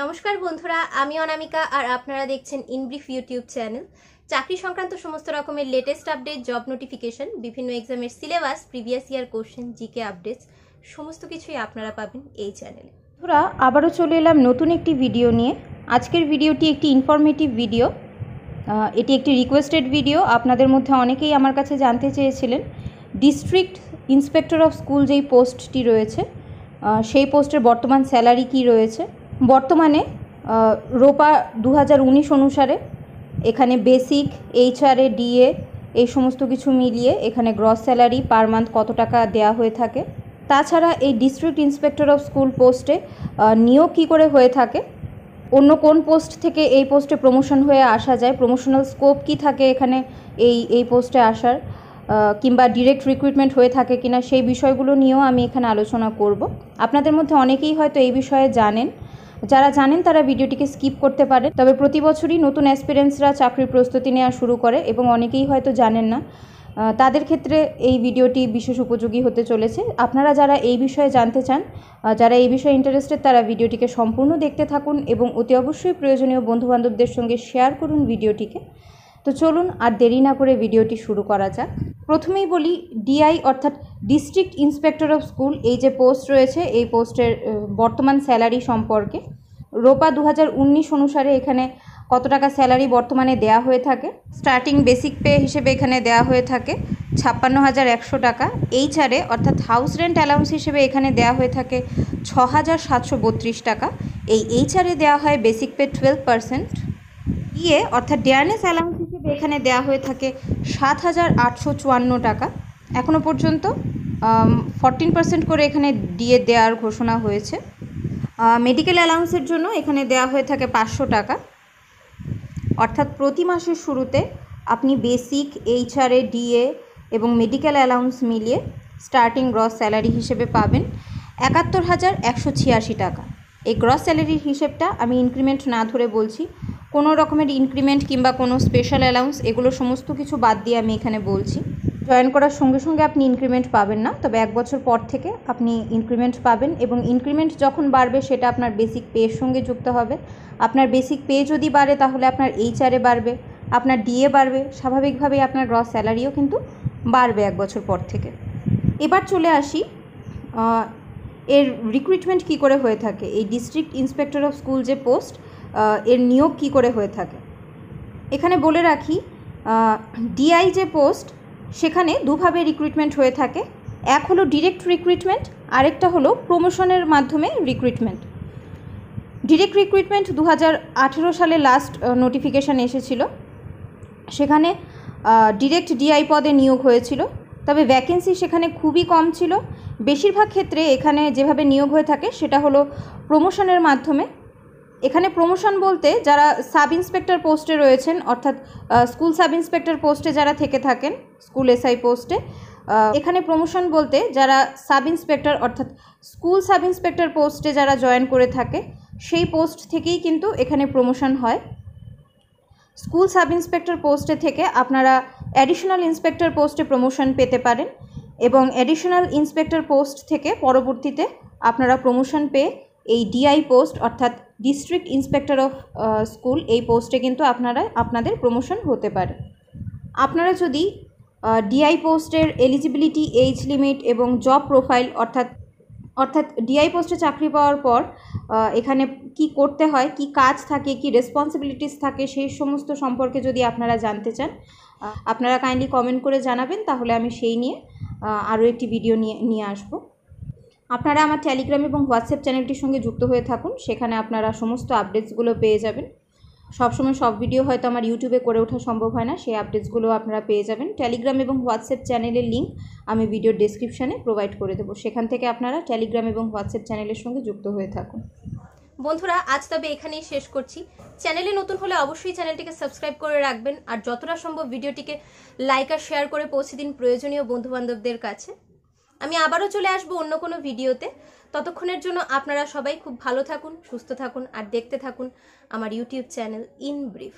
নমস্কার বন্ধুরা আমি অনামিকা আর আপনারা দেখছেন ইনব্রিফ ইউটিউব চ্যানেল চাকরি সংক্রান্ত সমস্ত রকমের লেটেস্ট আপডেট জব নোটিফিকেশন বিভিন্ন এক্সামের syllabus previous year question GK updates সমস্ত কিছুই আপনারা পাবেন এই চ্যানেলে বন্ধুরা আবারও চলে এলাম নতুন একটি ভিডিও নিয়ে আজকের ভিডিওটি একটি ইনফরমেটিভ ভিডিও এটি একটি রিকোয়েস্টেড ভিডিও আপনাদের মধ্যে অনেকেই আমার কাছে জানতে চেয়েছিলেন ডিস্ট্রিক্ট ইন্সপেক্টর অফ স্কুল যেই পোস্টটি রয়েছে সেই পোস্টের বর্তমান স্যালারি কি রয়েছে বর্তমানে রোপা দু অনুসারে এখানে বেসিক এইচআরএ ডিএ এই সমস্ত কিছু মিলিয়ে এখানে গ্রস স্যালারি পার মান্থ কত টাকা দেয়া হয়ে থাকে তাছাড়া এই ডিস্ট্রিক্ট ইন্সপেক্টর অফ স্কুল পোস্টে নিয়োগ কী করে হয়ে থাকে অন্য কোন পোস্ট থেকে এই পোস্টে প্রমোশন হয়ে আসা যায় প্রমোশনাল স্কোপ কি থাকে এখানে এই এই পোস্টে আসার কিংবা ডিরেক্ট রিক্রুটমেন্ট হয়ে থাকে কিনা সেই বিষয়গুলো নিয়েও আমি এখানে আলোচনা করব আপনাদের মধ্যে অনেকেই হয়তো এই বিষয়ে জানেন যারা জানেন তারা ভিডিওটিকে স্কিপ করতে পারে তবে প্রতি বছরই নতুন অ্যাসপিরেন্টসরা চাকরির প্রস্তুতি নেওয়া শুরু করে এবং অনেকেই হয়তো জানেন না তাদের ক্ষেত্রে এই ভিডিওটি বিশেষ উপযোগী হতে চলেছে আপনারা যারা এই বিষয়ে জানতে চান যারা এই বিষয়ে ইন্টারেস্টেড তারা ভিডিওটিকে সম্পূর্ণ দেখতে থাকুন এবং অতি অবশ্যই প্রয়োজনীয় বন্ধুবান্ধবদের সঙ্গে শেয়ার করুন ভিডিওটিকে তো চলুন আর দেরি না করে ভিডিওটি শুরু করা যাক প্রথমেই বলি ডিআই অর্থাৎ ডিস্ট্রিক্ট ইন্সপেক্টর অফ স্কুল এই যে পোস্ট রয়েছে এই পোস্টের বর্তমান স্যালারি সম্পর্কে রোপা দু অনুসারে এখানে কত টাকা স্যালারি বর্তমানে দেয়া হয়ে থাকে স্টার্টিং বেসিক পে হিসেবে এখানে দেয়া হয়ে থাকে ছাপ্পান্ন হাজার একশো টাকা এই ছাড়ে অর্থাৎ হাউস রেন্ট অ্যালাউন্স হিসেবে এখানে দেয়া হয়ে থাকে ছ হাজার সাতশো বত্রিশ টাকা এই এইচ আরে দেওয়া হয় বেসিক পে টুয়েলভ পার্সেন্ট ইয়ে অর্থাৎ ডেয়ারনেস অ্যালাউন্স এখানে দেয়া হয়ে থাকে সাত হাজার আটশো চুয়ান্ন টাকা এখনও পর্যন্ত ফরটিন পার্সেন্ট করে এখানে দিয়ে দেওয়ার ঘোষণা হয়েছে মেডিকেল অ্যালাউন্সের জন্য এখানে দেয়া হয়ে থাকে পাঁচশো টাকা অর্থাৎ প্রতি মাসের শুরুতে আপনি বেসিক এইচআরএ ডিএ এবং মেডিকেল অ্যালাউন্স মিলিয়ে স্টার্টিং গ্রস স্যালারি হিসেবে পাবেন একাত্তর হাজার একশো ছিয়াশি টাকা এই গ্রস স্যালারির হিসেবটা আমি ইনক্রিমেন্ট না ধরে বলছি কোনো রকমের ইনক্রিমেন্ট কিংবা কোনো স্পেশাল অ্যালাউন্স এগুলো সমস্ত কিছু বাদ দিয়ে আমি এখানে বলছি জয়েন করার সঙ্গে সঙ্গে আপনি ইনক্রিমেন্ট পাবেন না তবে এক বছর পর থেকে আপনি ইনক্রিমেন্ট পাবেন এবং ইনক্রিমেন্ট যখন বাড়বে সেটা আপনার বেসিক পেয়ের সঙ্গে যুক্ত হবে আপনার বেসিক পে যদি বাড়ে তাহলে আপনার এইচআরে বাড়বে আপনার ডিএ বাড়বে স্বাভাবিকভাবেই আপনার গ্রস স্যালারিও কিন্তু বাড়বে এক বছর পর থেকে এবার চলে আসি এর রিক্রুটমেন্ট কি করে হয়ে থাকে এই ডিস্ট্রিক্ট ইন্সপেক্টর অফ স্কুল যে পোস্ট এর নিয়োগ কি করে হয়ে থাকে এখানে বলে রাখি ডিআই যে পোস্ট সেখানে দুভাবে রিক্রুটমেন্ট হয়ে থাকে এক হলো ডিরেক্ট রিক্রুটমেন্ট আরেকটা হলো প্রমোশনের মাধ্যমে রিক্রুটমেন্ট ডিরেক্ট রিক্রুটমেন্ট দু সালে লাস্ট নোটিফিকেশান এসেছিল সেখানে ডিরেক্ট ডিআই পদে নিয়োগ হয়েছিল তবে ভ্যাকেন্সি সেখানে খুবই কম ছিল বেশিরভাগ ক্ষেত্রে এখানে যেভাবে নিয়োগ হয়ে থাকে সেটা হলো প্রমোশনের মাধ্যমে এখানে প্রমোশন বলতে যারা সাব ইন্সপেক্টর পোস্টে রয়েছেন অর্থাৎ স্কুল সাব ইন্সপেক্টর পোস্টে যারা থেকে থাকেন স্কুল এসআই পোস্টে এখানে প্রমোশন বলতে যারা সাব ইন্সপেক্টর অর্থাৎ স্কুল সাব ইন্সপেক্টর পোস্টে যারা জয়েন করে থাকে সেই পোস্ট থেকেই কিন্তু এখানে প্রমোশন হয় স্কুল সাব ইন্সপেক্টর পোস্টে থেকে আপনারা অ্যাডিশনাল ইন্সপেক্টর পোস্টে প্রমোশন পেতে পারেন এবং অ্যাডিশনাল ইন্সপেক্টর পোস্ট থেকে পরবর্তীতে আপনারা প্রমোশন পেয়ে এই ডিআই পোস্ট অর্থাৎ ডিস্ট্রিক্ট ইন্সপেক্টর অফ স্কুল এই পোস্টে কিন্তু আপনারা আপনাদের প্রমোশন হতে পারে আপনারা যদি ডিআই পোস্টের এলিজিবিলিটি এজ লিমিট এবং জব প্রোফাইল অর্থাৎ অর্থাৎ ডিআই পোস্টে চাকরি পাওয়ার পর এখানে কি করতে হয় কি কাজ থাকে কি রেসপন্সিবিলিটিস থাকে সেই সমস্ত সম্পর্কে যদি আপনারা জানতে চান আপনারা কাইন্ডলি কমেন্ট করে জানাবেন তাহলে আমি সেই নিয়ে আরও একটি ভিডিও নিয়ে নিয়ে আসবো আপনারা আমার টেলিগ্রাম এবং হোয়াটসঅ্যাপ চ্যানেলটির সঙ্গে যুক্ত হয়ে থাকুন সেখানে আপনারা সমস্ত আপডেটসগুলো পেয়ে যাবেন সবসময় সব ভিডিও হয়তো আমার ইউটিউবে করে ওঠা সম্ভব হয় না সেই আপডেটসগুলো আপনারা পেয়ে যাবেন টেলিগ্রাম এবং হোয়াটসঅ্যাপ চ্যানেলের লিঙ্ক আমি ভিডিও ডেসক্রিপশানে প্রোভাইড করে দেবো সেখান থেকে আপনারা টেলিগ্রাম এবং হোয়াটসঅ্যাপ চ্যানেলের সঙ্গে যুক্ত হয়ে থাকুন বন্ধুরা আজ তবে এখানেই শেষ করছি চ্যানেলে নতুন হলে অবশ্যই চ্যানেলটিকে সাবস্ক্রাইব করে রাখবেন আর যতটা সম্ভব ভিডিওটিকে লাইক আর শেয়ার করে পৌঁছে দিন প্রয়োজনীয় বন্ধুবান্ধবদের কাছে আমি আবারও চলে আসবো অন্য কোনো ভিডিওতে ততক্ষণের জন্য আপনারা সবাই খুব ভালো থাকুন সুস্থ থাকুন আর দেখতে থাকুন আমার ইউটিউব চ্যানেল ইন ব্রিফ